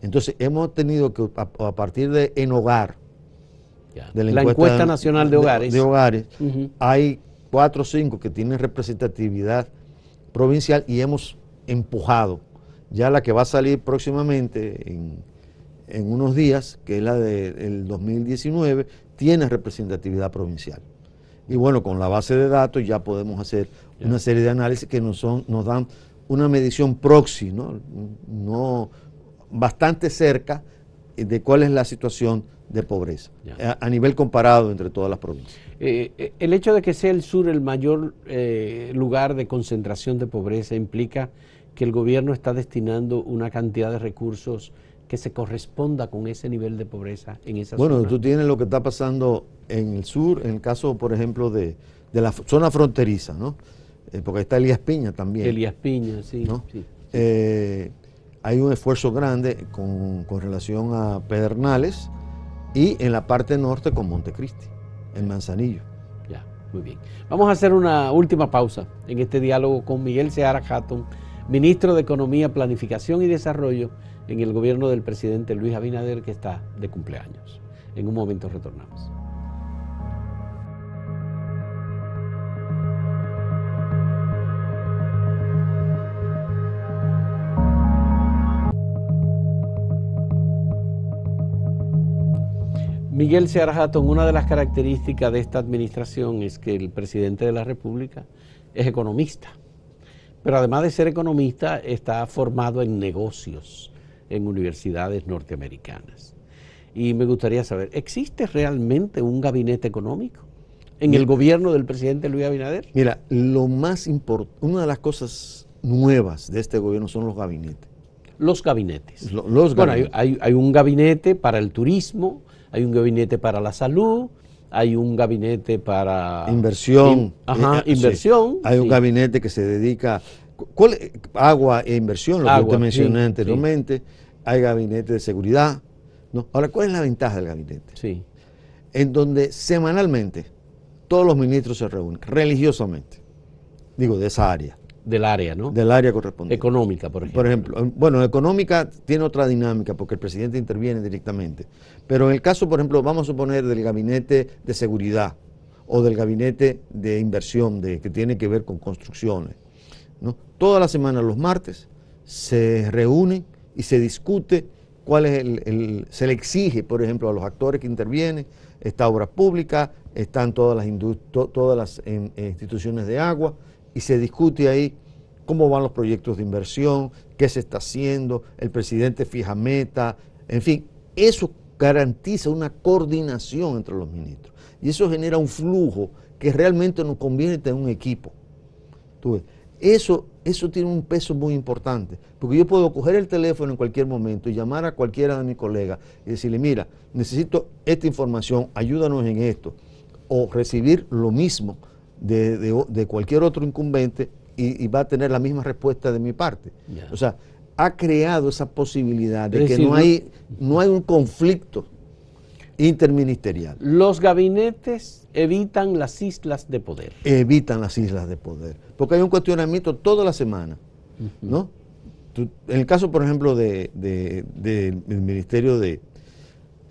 Entonces hemos tenido que, a, partir de en hogar, la, encuesta, nacional de hogares, de, hogares hay cuatro o cinco que tienen representatividad provincial y hemos empujado. Ya la que va a salir próximamente en, unos días, que es la del 2019, tiene representatividad provincial. Y bueno, con la base de datos ya podemos hacer una serie de análisis que nos, nos dan una medición proxy, ¿no? bastante cerca de cuál es la situación de pobreza eh, a, nivel comparado entre todas las provincias. Eh, eh, el hecho de que sea el sur el mayor lugar de concentración de pobreza implica que el gobierno está destinando una cantidad de recursos que se corresponda con ese nivel de pobreza en esa bueno, zona. Bueno, tú tienes lo que está pasando en el sur, en el caso, por ejemplo, de, la zona fronteriza, ¿no? Eh, porque está Elías Piña también. Elías Piña, sí. Eh, hay un esfuerzo grande con, con, relación a Pedernales y en la parte norte con Montecristi, en Manzanillo. Ya, muy bien. Vamos a hacer una última pausa en este diálogo con Miguel Seara Hatton, ministro de Economía, Planificación y Desarrollo en el gobierno del presidente Luis Abinader que está de cumpleaños. En un momento retornamos. Miguel Seara una de las características de esta administración es que el presidente de la República es economista, pero además de ser economista está formado en negocios en universidades norteamericanas. Y me gustaría saber, ¿existe realmente un gabinete económico en el gobierno del presidente Luis Abinader? Mira, lo más importante, una de las cosas nuevas de este gobierno son los gabinetes. Los gabinetes. los bueno, Hay, un gabinete para el turismo, hay un gabinete para la salud, hay un gabinete para inversión, ajá, eh, eh, inversión, hay un gabinete que se dedica ¿Cuál, agua e inversión, lo que usted mencionó anteriormente, hay gabinete de seguridad. ¿no? Ahora, ¿cuál es la ventaja del gabinete? Sí. En donde semanalmente todos los ministros se reúnen, religiosamente, digo, de esa área. Del área, ¿no? Del área correspondiente. Económica, por ejemplo. Por ejemplo, bueno, económica tiene otra dinámica porque el presidente interviene directamente. Pero en el caso, por ejemplo, vamos a suponer del gabinete de seguridad o del gabinete de inversión de, que tiene que ver con construcciones ¿no? Toda la semana, los martes, se reúnen y se discute cuál es el, se le exige, por ejemplo, a los actores que intervienen, esta obra pública, están todas las, todas las em, instituciones de agua y se discute ahí cómo van los proyectos de inversión, qué se está haciendo, el presidente fija meta, en fin, eso garantiza una coordinación entre los ministros y eso genera un flujo que realmente nos convierte en un equipo. ¿Tú eso, eso tiene un peso muy importante, porque yo puedo coger el teléfono en cualquier momento y llamar a cualquiera de mis colegas y decirle, mira, necesito esta información, ayúdanos en esto, o recibir lo mismo de, cualquier otro incumbente y, va a tener la misma respuesta de mi parte. O sea, ha creado esa posibilidad de que no, hay, no hay un conflicto interministerial. Los gabinetes evitan las islas de poder. Evitan las islas de poder, porque hay un cuestionamiento toda la semana, ¿no? en el caso, por ejemplo, del Ministerio de,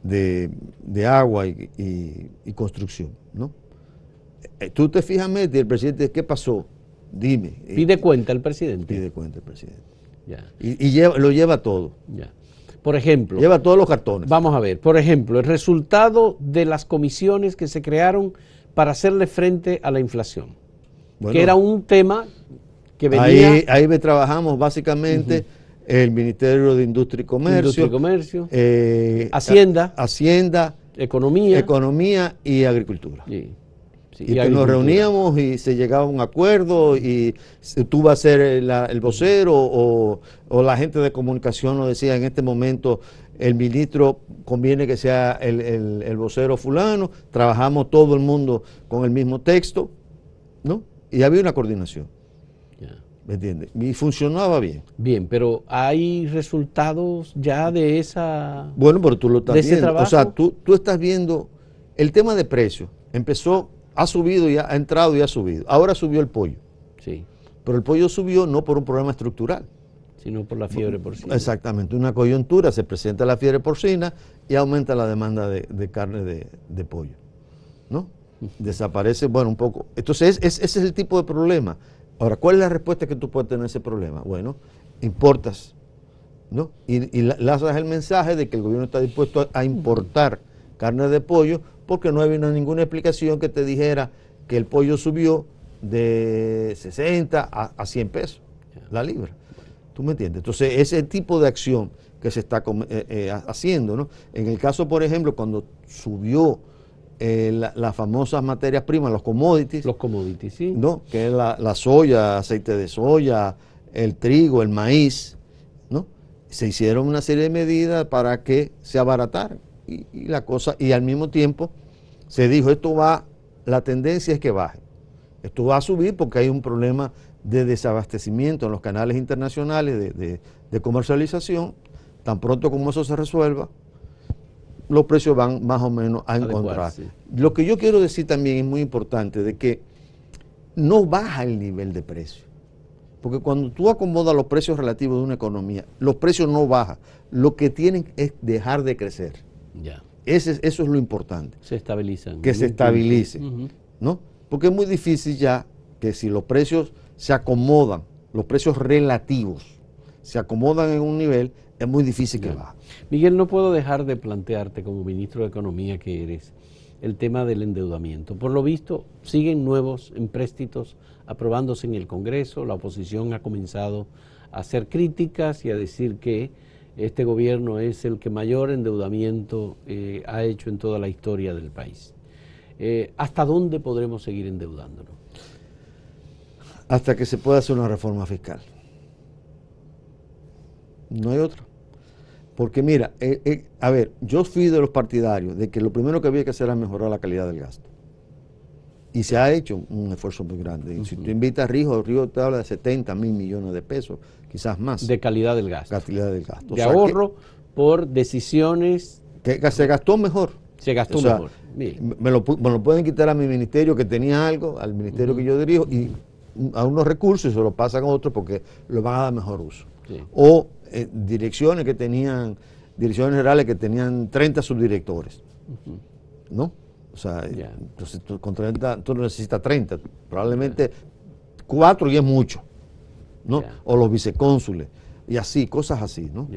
de, Agua y, Construcción, ¿no? Eh, tú te fijas, Mete, el presidente, ¿qué pasó? Dime. Pide cuenta el presidente. Pide cuenta el presidente. Y, lo lleva todo. Ya. Por ejemplo. Lleva todos los cartones. Vamos a ver, por ejemplo, el resultado de las comisiones que se crearon para hacerle frente a la inflación, que era un tema que venía... Ahí, ahí me trabajamos básicamente el Ministerio de Industria y Comercio, Industria y Comercio eh, Hacienda, Hacienda, Economía, Economía y Agricultura. Sí y, que nos reuníamos y se llegaba a un acuerdo y tú vas a ser el, vocero o, la gente de comunicación nos decía en este momento el ministro conviene que sea el, vocero fulano, trabajamos todo el mundo con el mismo texto, ¿no? Y había una coordinación. ¿Me entiendes? Y funcionaba bien. Bien, pero ¿hay resultados ya de esa. Bueno, pero tú lo estás viendo. O sea, tú, tú estás viendo. El tema de precios empezó ha subido y ha, entrado y ha subido. Ahora subió el pollo. Sí. Pero el pollo subió no por un problema estructural. Sino por la fiebre porcina. Exactamente, una coyuntura, se presenta la fiebre porcina y aumenta la demanda de, carne de, pollo. ¿No? Desaparece, bueno, un poco. Entonces, ese es el tipo de problema. Ahora, ¿cuál es la respuesta que tú puedes tener a ese problema? Bueno, importas, ¿no? Y, y lanzas el mensaje de que el gobierno está dispuesto a importar carne de pollo porque no había ninguna explicación que te dijera que el pollo subió de 60 a, 100 pesos la libra. ¿Tú me entiendes? Entonces, ese tipo de acción que se está eh, eh, haciendo, ¿no? En el caso, por ejemplo, cuando subió eh, las famosas materias primas, los commodities. Los commodities, sí. ¿No? Que es la, la soya, aceite de soya, el trigo, el maíz, ¿no? Se hicieron una serie de medidas para que se abarataran y, la cosa, y al mismo tiempo se dijo, esto va, la tendencia es que baje. Esto va a subir porque hay un problema de desabastecimiento en los canales internacionales de, comercialización. Tan pronto como eso se resuelva, los precios van más o menos a encontrar. Lo que yo quiero decir también es muy importante, de que no baja el nivel de precios. Porque cuando tú acomodas los precios relativos de una economía, los precios no bajan. Lo que tienen es dejar de crecer. Ese, eso es lo importante. Se estabilizan. Que se estabilice. ¿no? Porque es muy difícil ya que si los precios se acomodan, los precios relativos, se acomodan en un nivel, es muy difícil que baje. Miguel, no puedo dejar de plantearte como ministro de Economía que eres el tema del endeudamiento. Por lo visto, siguen nuevos empréstitos aprobándose en el Congreso, la oposición ha comenzado a hacer críticas y a decir que este gobierno es el que mayor endeudamiento eh, ha hecho en toda la historia del país. Eh, ¿Hasta dónde podremos seguir endeudándonos? Hasta que se pueda hacer una reforma fiscal. No hay otra. Porque mira, eh, a ver, yo fui de los partidarios de que lo primero que había que hacer era mejorar la calidad del gasto. Y se ha hecho un esfuerzo muy grande. Si tú invitas a Río, Río te habla de 70 mil millones de pesos quizás más. De calidad del gasto. Calidad del gasto. De ahorro por decisiones. Que se gastó mejor. Se gastó mejor. Me lo, pueden quitar a mi ministerio que tenía algo, al ministerio que yo dirijo, y a unos recursos y se lo pasan a otros porque lo van a dar mejor uso. O eh, direcciones que tenían, direcciones generales que tenían 30 subdirectores. ¿No? O sea, eh, entonces tú, con 30, necesitas 30, probablemente cuatro y es mucho. ¿no? O los vicecónsules, y así, cosas así, ¿no?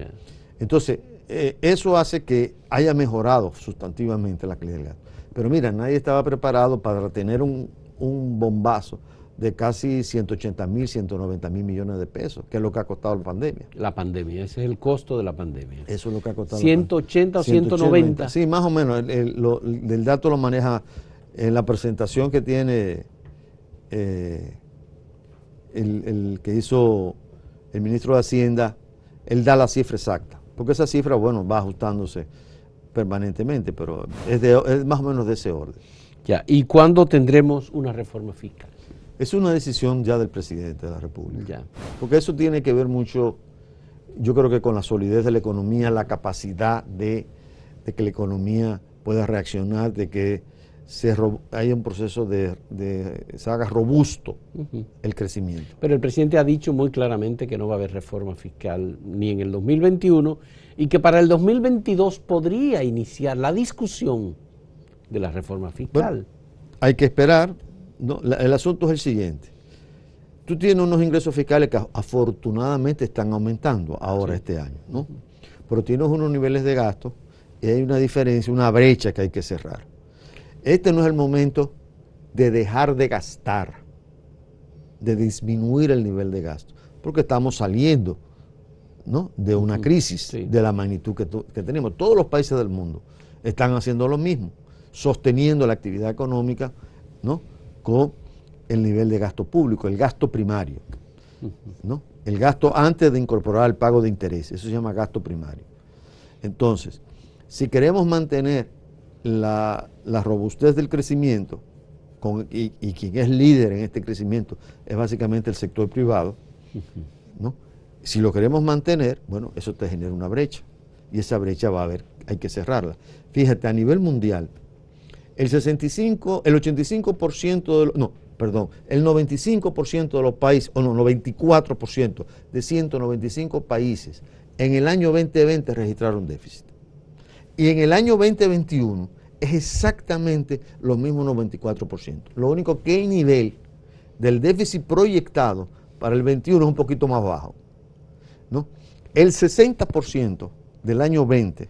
Entonces, eh, eso hace que haya mejorado sustantivamente la credibilidad. Pero mira, nadie estaba preparado para tener un, bombazo de casi 180 mil, 190 mil millones de pesos, que es lo que ha costado la pandemia. La pandemia, ese es el costo de la pandemia. Eso es lo que ha costado. 180 o 190. Sí, más o menos. El, dato lo maneja en la presentación que tiene eh, el, que hizo el ministro de Hacienda, él da la cifra exacta, porque esa cifra, bueno, va ajustándose permanentemente, pero es, más o menos de ese orden. Ya, ¿y cuándo tendremos una reforma fiscal? Es una decisión ya del presidente de la República. Ya. Porque eso tiene que ver mucho, yo creo que con la solidez de la economía, la capacidad de que la economía pueda reaccionar, de que se hay un proceso de, de se haga robusto el crecimiento. Pero el presidente ha dicho muy claramente que no va a haber reforma fiscal ni en el 2021 y que para el 2022 podría iniciar la discusión de la reforma fiscal. hay que esperar. el asunto es el siguiente. Tú tienes unos ingresos fiscales que afortunadamente están aumentando ahora este año, ¿no? Pero tienes unos niveles de gasto y hay una diferencia, una brecha que hay que cerrar. Este no es el momento de dejar de gastar, de disminuir el nivel de gasto, porque estamos saliendo de una crisis de la magnitud que, tenemos. Todos los países del mundo están haciendo lo mismo, sosteniendo la actividad económica ¿no? con el nivel de gasto público, el gasto primario, ¿no? el gasto antes de incorporar el pago de interés, eso se llama gasto primario. Entonces, si queremos mantener la, robustez del crecimiento y, quien es líder en este crecimiento es básicamente el sector privado, ¿no? Si lo queremos mantener, bueno, eso te genera una brecha y esa brecha va a haber, hay que cerrarla. Fíjate, a nivel mundial, el 65, el 85% de los, no, perdón, el 95% de los países, o no, 94% de 195 países en el año 2020 registraron déficit. Y en el año 2021 es exactamente lo mismo, 94%. Lo único que el nivel del déficit proyectado para el 21 es un poquito más bajo. ¿no? El 60% del año 20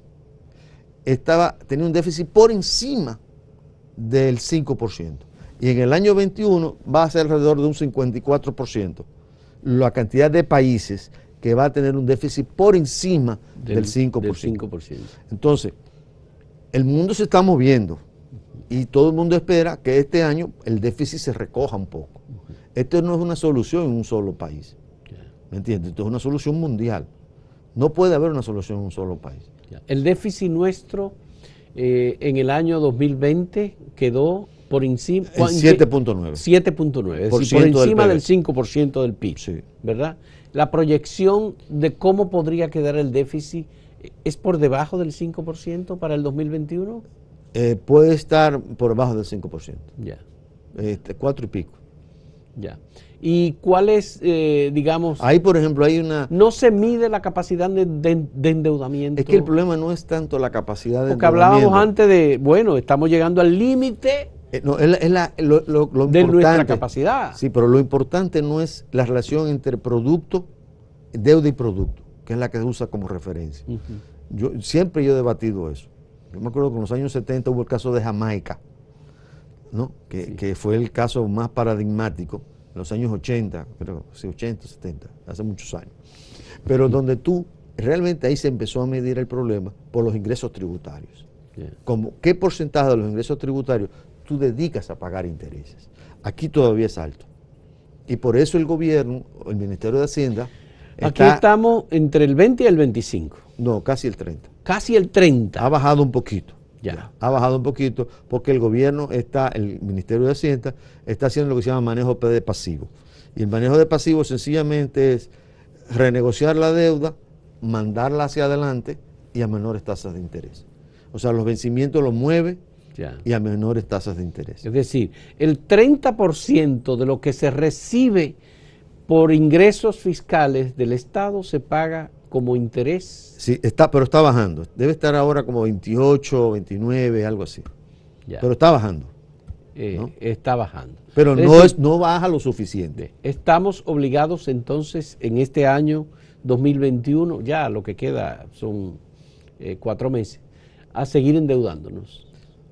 estaba, tenía un déficit por encima del 5%. Y en el año 21 va a ser alrededor de un 54% la cantidad de países que va a tener un déficit por encima Del 5%. Entonces, el mundo se está moviendo y todo el mundo espera que este año el déficit se recoja un poco. Esto no es una solución en un solo país. ¿Me entiendes? Esto es una solución mundial. No puede haber una solución en un solo país. El déficit nuestro eh, en el año 2020 quedó por encima... 7.9. 7.9, encima del, 5% del PIB, ¿verdad? La proyección de cómo podría quedar el déficit ¿Es por debajo del 5% para el 2021? Eh, puede estar por debajo del 5%. Ya. Este, cuatro y pico. Ya. ¿Y cuál es, eh, digamos... Ahí, por ejemplo, hay una... No se mide la capacidad de, endeudamiento. Es que el problema no es tanto la capacidad de Porque hablábamos antes de, bueno, estamos llegando al límite... Eh, no, es, la, lo, lo, de nuestra capacidad. Sí, pero lo importante no es la relación entre producto, deuda y producto que es la que usa como referencia. yo, siempre yo he debatido eso. Yo me acuerdo que en los años 70 hubo el caso de Jamaica, que, fue el caso más paradigmático, en los años 80, creo, 80, 70, hace muchos años. Pero donde tú, realmente ahí se empezó a medir el problema por los ingresos tributarios. ¿Qué porcentaje de los ingresos tributarios tú dedicas a pagar intereses? Aquí todavía es alto. Y por eso el gobierno, el Ministerio de Hacienda, Aquí estamos entre el 20 y el 25. No, casi el 30. Casi el 30. Ha bajado un poquito. Ya. Ha bajado un poquito porque el gobierno está, el Ministerio de Hacienda, está haciendo lo que se llama manejo de pasivo. Y el manejo de pasivo sencillamente es renegociar la deuda, mandarla hacia adelante y a menores tasas de interés. O sea, los vencimientos los mueve y a menores tasas de interés. Es decir, el 30% de lo que se recibe por ingresos fiscales del Estado se paga como interés. Sí, está, pero está bajando. Debe estar ahora como 28, 29, algo así. Pero está bajando. Eh, está bajando. Pero no, es, no baja lo suficiente. Estamos obligados entonces en este año 2021, ya lo que queda son eh, cuatro meses, a seguir endeudándonos.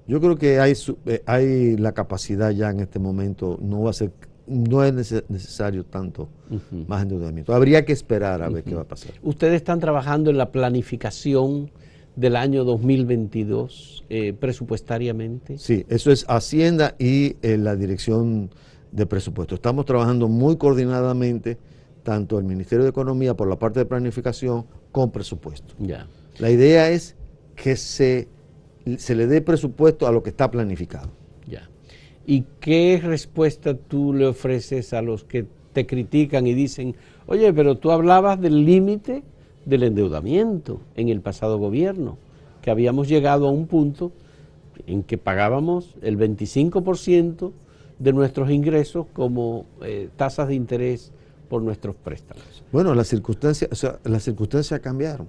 Yo creo que hay, eh, hay la capacidad ya en este momento, no va a ser no es necesario tanto más endeudamiento. Habría que esperar a ver qué va a pasar. Ustedes están trabajando en la planificación del año 2022 eh, presupuestariamente. Sí, eso es Hacienda y eh, la Dirección de Presupuesto. Estamos trabajando muy coordinadamente tanto el Ministerio de Economía por la parte de planificación con presupuesto. Ya. La idea es que se, se le dé presupuesto a lo que está planificado. ¿Y qué respuesta tú le ofreces a los que te critican y dicen, oye, pero tú hablabas del límite del endeudamiento en el pasado gobierno, que habíamos llegado a un punto en que pagábamos el 25% de nuestros ingresos como eh, tasas de interés por nuestros préstamos. Bueno, las circunstancias, las circunstancias cambiaron,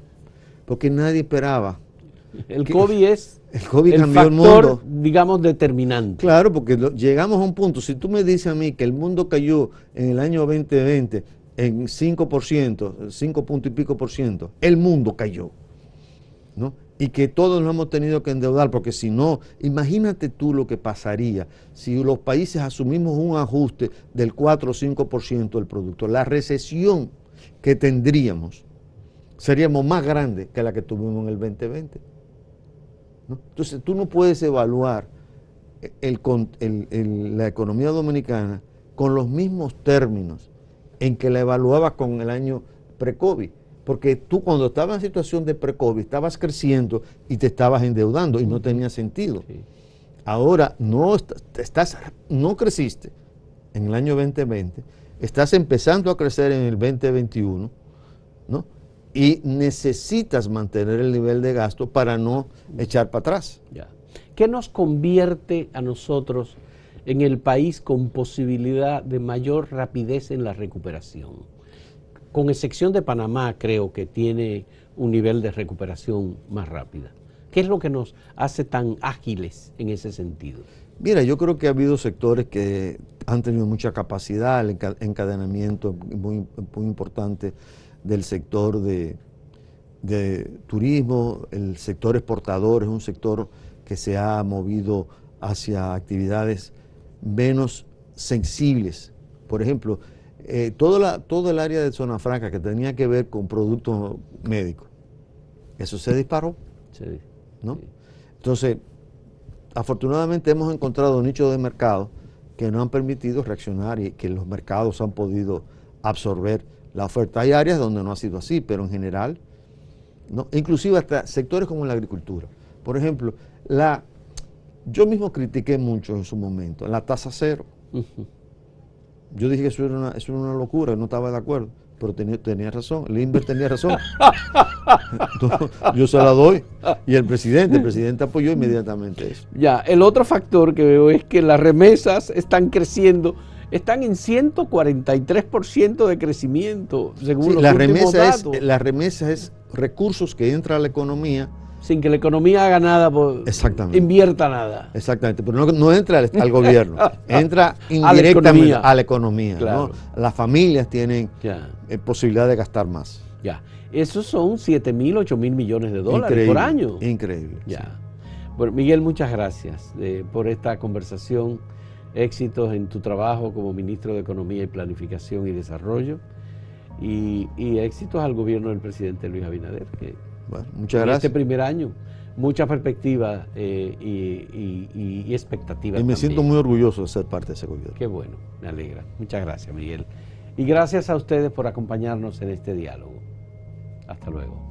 porque nadie esperaba el COVID es el, digamos, determinante. Claro, porque llegamos a un punto. Si tú me dices a mí que el mundo cayó en el año 2020 en 5%, 5 y pico por ciento, el mundo cayó, Y que todos nos hemos tenido que endeudar, porque si no, imagínate tú lo que pasaría si los países asumimos un ajuste del 4 o 5% del producto. La recesión que tendríamos seríamos más grande que la que tuvimos en el 2020. Entonces tú no puedes evaluar la economía dominicana con los mismos términos en que la evaluabas con el año pre-COVID. Porque tú cuando estabas en situación de pre-COVID estabas creciendo y te estabas endeudando y no tenía sentido. Ahora no, estás, no creciste en el año 2020, estás empezando a crecer en el 2021 y necesitas mantener el nivel de gasto para no echar para atrás. Ya. ¿Qué nos convierte a nosotros en el país con posibilidad de mayor rapidez en la recuperación? Con excepción de Panamá, creo que tiene un nivel de recuperación más rápida. ¿Qué es lo que nos hace tan ágiles en ese sentido? Mira, yo creo que ha habido sectores que han tenido mucha capacidad, el encadenamiento muy, muy importante del sector de, turismo, el sector exportador es un sector que se ha movido hacia actividades menos sensibles. Por ejemplo, eh, toda la, todo el área de zona franca que tenía que ver con productos médicos, eso se disparó. ¿no? Entonces, afortunadamente hemos encontrado nichos de mercado que nos han permitido reaccionar y que los mercados han podido absorber la oferta. Hay áreas donde no ha sido así, pero en general, ¿no? inclusive hasta sectores como la agricultura. Por ejemplo, la, yo mismo critiqué mucho en su momento la tasa cero. Yo dije que eso era, una, locura, no estaba de acuerdo, pero tenía, tenía razón, INVER tenía razón. yo se la doy y el presidente, el presidente apoyó inmediatamente eso. Ya, el otro factor que veo es que las remesas están creciendo están en 143% de crecimiento, según los la datos. Es, la remesa es recursos que entran a la economía. Sin que la economía haga nada, por, pues, invierta nada. Exactamente, pero no, entra al, gobierno, entra indirectamente a la economía. Las familias tienen eh, posibilidad de gastar más. Ya, esos son 7 mil, 8 mil millones de dólares por año. Increíble. Ya. Bueno, Miguel, muchas gracias eh, por esta conversación éxitos en tu trabajo como ministro de Economía y Planificación y Desarrollo y, éxitos al gobierno del presidente Luis Abinader, bueno, muchas en este gracias. este primer año muchas perspectivas eh, y, y, expectativas. Y me siento muy orgulloso de ser parte de ese gobierno. Qué bueno, me alegra. Muchas gracias, Miguel. Y gracias a ustedes por acompañarnos en este diálogo. Hasta luego.